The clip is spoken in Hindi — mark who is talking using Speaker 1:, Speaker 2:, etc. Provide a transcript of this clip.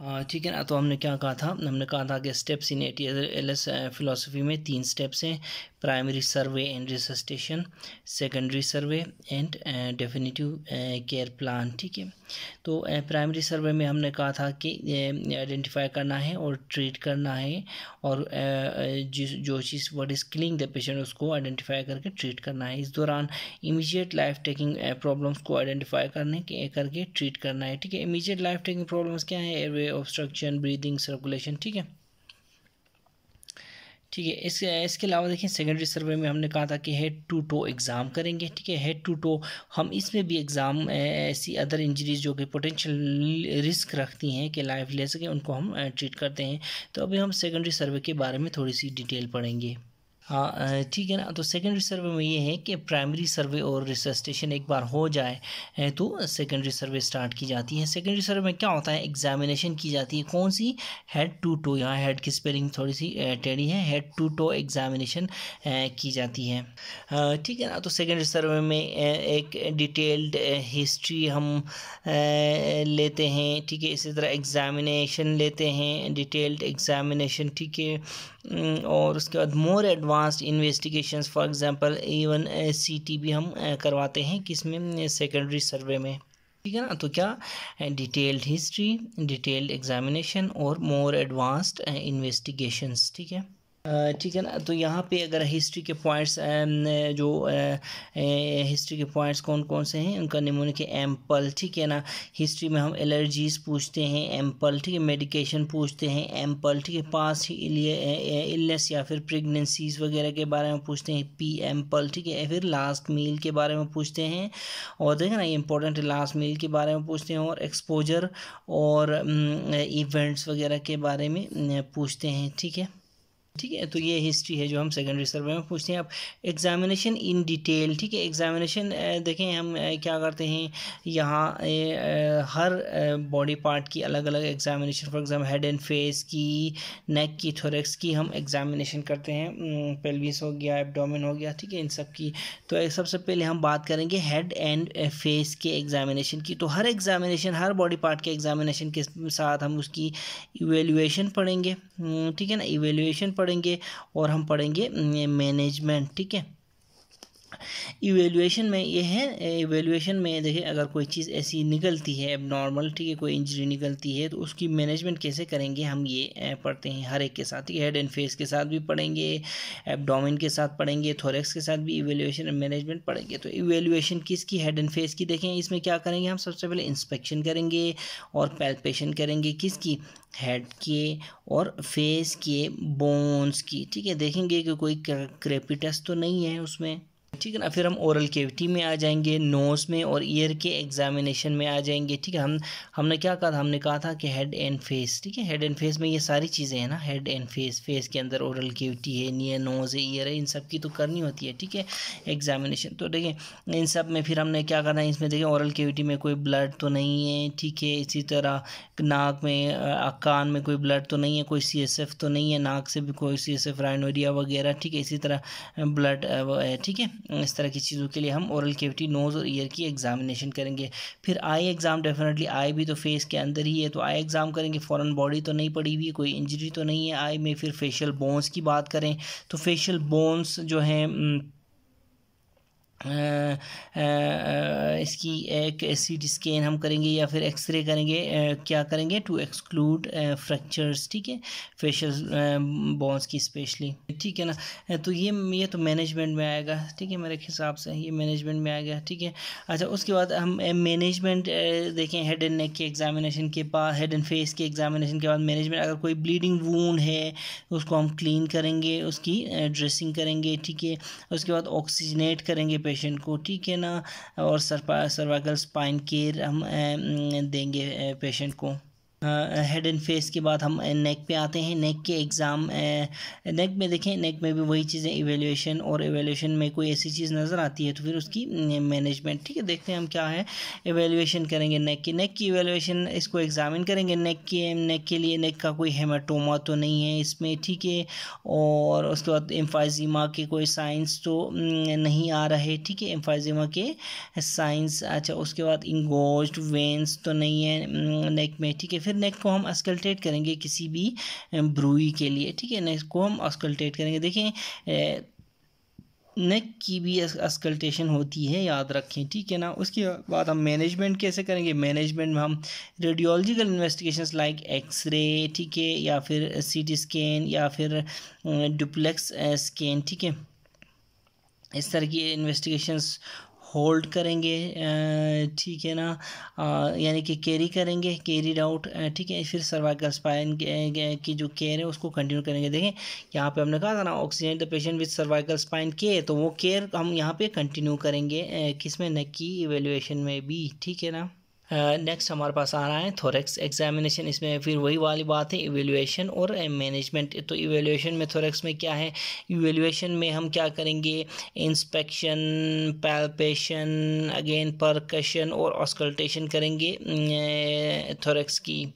Speaker 1: हाँ, ठीक है ना तो हमने क्या कहा था हमने कहा था कि steps in A T L S philosophy में तीन स्टेप्स हैं primary survey and resuscitation secondary survey and definitive care plan ठीक है तो प्राइमरी uh, सर्वे में हमने कहा था कि आइडेंटिफाई uh, करना है और ट्रीट करना है और uh, जिस जो चीज़ what is killing the patient उसको आइडेंटिफाई करके ट्रीट करना है इस दौरान इमीजिएट लाइफ टेकिंग प्रॉब्लम्स को आइडेंटिफाई करने के करके ट्रीट करना है ठीक है इमीजिएट लाइफ टेकिंग प्रॉब्लम्स क्या है एयरवे ऑब्स्ट्रक्शन ब्रीदिंग सर्कुलेशन ठीक है ठीक है इस इसके अलावा देखें सेकेंडरी सर्वे में हमने कहा था कि हेड टू टो एग्ज़ाम करेंगे ठीक है हेड टू टो हम इसमें भी एग्ज़ाम ऐसी अदर इंजरीज जो कि पोटेंशियल रिस्क रखती हैं कि लाइफ ले सकें उनको हम ट्रीट करते हैं तो अभी हम सेकेंडरी सर्वे के बारे में थोड़ी सी डिटेल पढ़ेंगे हाँ ठीक है ना तो सेकेंडरी सर्वे में ये है कि प्राइमरी सर्वे और रिसर्टेशन एक बार हो जाए तो सेकेंडरी सर्वे स्टार्ट की जाती है सेकेंडरी सर्वे में क्या होता है एग्जामिनेशन की जाती है कौन सी हेड टू टो यहाँ हेड की स्पेलिंग थोड़ी सी टेढ़ी है हेड टू टो एग्जामिनेशन की जाती है ठीक है ना तो सेकेंडरी सर्वे में एक डिटेल्ड हिस्ट्री हम लेते हैं ठीक है इसी तरह एग्ज़ामिनेशन लेते हैं डिटेल्ड एग्ज़ामिनेशन ठीक है और उसके बाद more advance advanced investigation for example even सी भी हम करवाते हैं किसमें सेकेंडरी सर्वे में ठीक है ना तो क्या डिटेल्ड हिस्ट्री डिटेल्ड एग्जामिनेशन और मोर एडवांस्ड इन्वेस्टिगेशंस ठीक है ठीक है ना तो यहाँ पे अगर हिस्ट्री के पॉइंट्स जो हिस्ट्री के पॉइंट्स कौन कौन से हैं उनका निमोनिक के एम्पल ठीक है ना हिस्ट्री में हम एलर्जीज पूछते हैं एम्पल ठीक है मेडिकेशन पूछते हैं एम्पल ठीक है पास इलनेस या फिर प्रेगनेंसीज वगैरह के बारे में पूछते हैं पी एम्पल ठीक है फिर लास्ट मील के बारे में पूछते हैं और देखें ना ये इंपॉर्टेंट है लास्ट मील के बारे में पूछते हैं और एक्सपोजर और इवेंट्स वगैरह के बारे में पूछते हैं ठीक है ठीक है तो ये हिस्ट्री है जो हम सेकेंडरी सर्वे में पूछते हैं आप एग्जामिनेशन इन डिटेल ठीक है एग्जामिनेशन देखें हम क्या करते हैं यहाँ हर बॉडी पार्ट की अलग अलग examination for example head and face की नेक की थोरेक्स की हम एग्जामिनेशन करते हैं पेल्विस हो गया एबडोमिन हो गया ठीक है इन सब की तो सबसे पहले हम बात करेंगे हेड एंड फेस के एग्जामिनेशन की तो हर एग्जामिनेशन हर बॉडी पार्ट के एग्जामिनेशन के साथ हम उसकी इवेल्यूएशन पढ़ेंगे ठीक है ना इवेल्यूएशन पढ़ पढ़ेंगे और हम पढ़ेंगे मैनेजमेंट ठीक है इवेलुएशन में ये है इवेलुएशन में देखिए अगर कोई चीज़ ऐसी निकलती है अब नॉर्मल ठीक है कोई इंजरी निकलती है तो उसकी मैनेजमेंट कैसे करेंगे हम ये पढ़ते हैं हर एक के साथ हेड एंड फेस के साथ भी पढ़ेंगे एबडोमिन के साथ पढ़ेंगे थोरेक्स के साथ भी इवेलुएशन एंड मैनेजमेंट पढ़ेंगे तो इवेलुएशन किसकी हेड एंड फेस की देखें इसमें क्या करेंगे हम सबसे पहले इंस्पेक्शन करेंगे और पैल्पेशन करेंगे किसकी हेड के और फेस के बोन्स की ठीक है देखेंगे कि कोई क्रेपिटस तो नहीं है उसमें ठीक है ना फिर हम ओरल केविटी में आ जाएंगे नोज़ में और ईयर के एग्जामिनेशन में आ जाएंगे ठीक है हम हमने क्या कहा था हमने कहा था कि हेड एंड फेस ठीक है हेड एंड फेस में ये सारी चीज़ें हैं ना हेड एंड फेस फेस के अंदर ओरल केविटी है नियर नोज़ है ईयर है इन सब की तो करनी होती है ठीक है एग्जामिनेशन तो देखें इन सब में फिर हमने क्या करना है इसमें देखें ओरल केविटी में कोई ब्लड तो नहीं है ठीक है इसी तरह नाक में कान में कोई ब्लड तो नहीं है कोई सी एस एफ तो नहीं है नाक से भी कोई सी एस एफ राइनोरिया वगैरह ठीक है इसी तरह ब्लड ठीक है हम्म, इस तरह की चीज़ों के लिए हम औरल केविटी नोज़ और ईयर की एग्जामिनेशन करेंगे फिर आई एग्ज़ाम डेफिनेटली आई भी तो फेस के अंदर ही है तो आई एग्ज़ाम करेंगे फ़ॉरन बॉडी तो नहीं पड़ी हुई कोई इंजरी तो नहीं है आई में फिर फेशियल बोन्स की बात करें तो फेशियल बोन्स जो हैं हम्म, इसकी एक सी टी स्कैन हम करेंगे या फिर एक्सरे करेंगे क्या करेंगे टू एक्सक्लूड फ्रैक्चर्स ठीक है फेशियल बोन्स की स्पेशली ठीक है ना तो ये ये तो मैनेजमेंट में आएगा ठीक है मेरे हिसाब से ये मैनेजमेंट में आएगा ठीक है अच्छा उसके बाद हम मैनेजमेंट देखें हेड एंड नेक के एग्जामिनेशन के बाद हेड एंड फेस के एग्जामिनेशन के बाद मैनेजमेंट अगर कोई ब्लीडिंग वून है उसको हम क्लीन करेंगे उसकी ड्रेसिंग करेंगे ठीक है उसके बाद ऑक्सीजनेट करेंगे पेशेंट को ठीक है ना और सर्वाइकल स्पाइन केयर हम देंगे पेशेंट को हेड एंड फेस के बाद हम नेक पे आते हैं नेक के एग्ज़ाम नेक में देखें नेक में भी वही चीज़ें इवेल्यूशन और इवेल्यूशन में कोई ऐसी चीज़ नज़र आती है तो फिर उसकी मैनेजमेंट ठीक है देखते हैं हम क्या है इवेल्यूशन करेंगे नेक की नेक की इवेल्यूशन इसको एग्ज़ामिन करेंगे नेक के नेक के लिए नेक का कोई हेमाटोमा तो नहीं है इसमें ठीक है और उसके बाद एम्फाइजीमा के कोई साइंस तो नहीं आ रहे ठीक है एम्फाइजीमा के साइंस अच्छा उसके बाद इंगोज वेंस तो नहीं है नेक में ठीक है फिर नेक को हम अस्कल्टेट करेंगे किसी भी ब्रूई के लिए ठीक है नेक को हम अस्कल्टेट करेंगे देखें नेक की भी अस्कल्टेशन होती है याद रखें ठीक है ना उसके बाद हम मैनेजमेंट कैसे करेंगे मैनेजमेंट में हम रेडियोलॉजिकल इन्वेस्टिगेशंस लाइक एक्सरे ठीक है या फिर सीटी स्कैन या फिर डुप्लेक्स स्कैन ठीक है इस तरह की इन्वेस्टिगेशंस होल्ड करेंगे ठीक है ना यानी कि कैरी करेंगे कैरी आउट ठीक है फिर सर्वाइकल स्पाइन की जो केयर है उसको कंटिन्यू करेंगे देखें यहाँ पे हमने कहा था ना oxygen the patient with cervical spine care तो वो केयर हम यहाँ पे कंटिन्यू करेंगे किस में न की इवेल्यूशन में भी ठीक है ना नेक्स्ट हमारे पास आ रहा है थोरेक्स एग्जामिनेशन इसमें फिर वही वाली बात है इवेल्यूशन और मैनेजमेंट तो इवेल्यूशन में थोरेक्स में क्या है इवेल्यूशन में हम क्या करेंगे इंस्पेक्शन पैल्पेशन अगेन परकशन और ऑस्कल्टेशन करेंगे थोरेक्स की